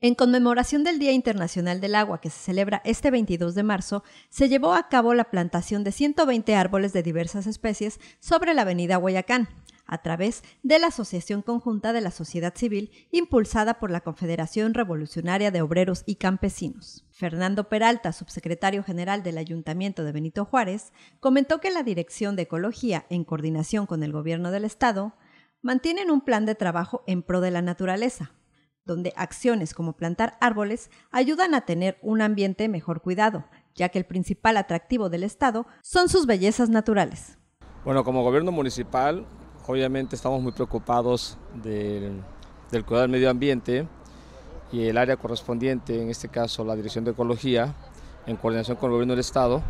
En conmemoración del Día Internacional del Agua, que se celebra este 22 de marzo, se llevó a cabo la plantación de 120 árboles de diversas especies sobre la avenida Huayacán, a través de la Asociación Conjunta de la Sociedad Civil, impulsada por la Confederación Revolucionaria de Obreros y Campesinos. Fernando Peralta, subsecretario general del Ayuntamiento de Benito Juárez, comentó que la Dirección de Ecología, en coordinación con el Gobierno del Estado, mantienen un plan de trabajo en pro de la naturaleza donde acciones como plantar árboles ayudan a tener un ambiente mejor cuidado, ya que el principal atractivo del Estado son sus bellezas naturales. Bueno, como gobierno municipal, obviamente estamos muy preocupados del, cuidado del medio ambiente y el área correspondiente, en este caso la Dirección de Ecología, en coordinación con el gobierno del Estado,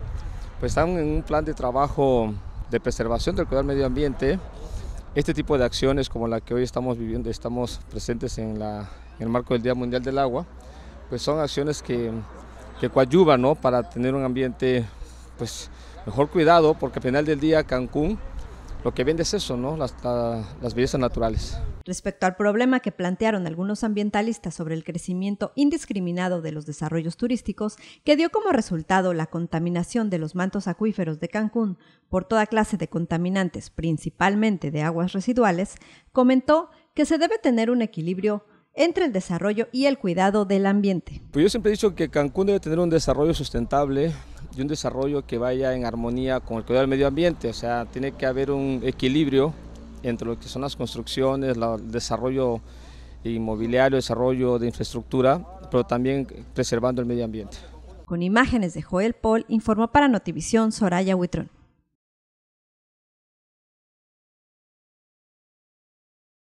pues están en un plan de trabajo de preservación del cuidado del medio ambiente este tipo de acciones como la que hoy estamos viviendo, estamos presentes en, el marco del Día Mundial del Agua, pues son acciones que, que coadyuvan para tener un ambiente pues, mejor cuidado, porque al final del día Cancún lo que vende es eso, ¿no? Las, las bellezas naturales. Respecto al problema que plantearon algunos ambientalistas sobre el crecimiento indiscriminado de los desarrollos turísticos, que dio como resultado la contaminación de los mantos acuíferos de Cancún por toda clase de contaminantes, principalmente de aguas residuales, comentó que se debe tener un equilibrio entre el desarrollo y el cuidado del ambiente. Pues yo siempre he dicho que Cancún debe tener un desarrollo sustentable, y un desarrollo que vaya en armonía con el cuidado del medio ambiente. O sea, tiene que haber un equilibrio entre lo que son las construcciones, el desarrollo inmobiliario, el desarrollo de infraestructura, pero también preservando el medio ambiente. Con imágenes de Joel Paul, informó para Notivisión Soraya Huitrón.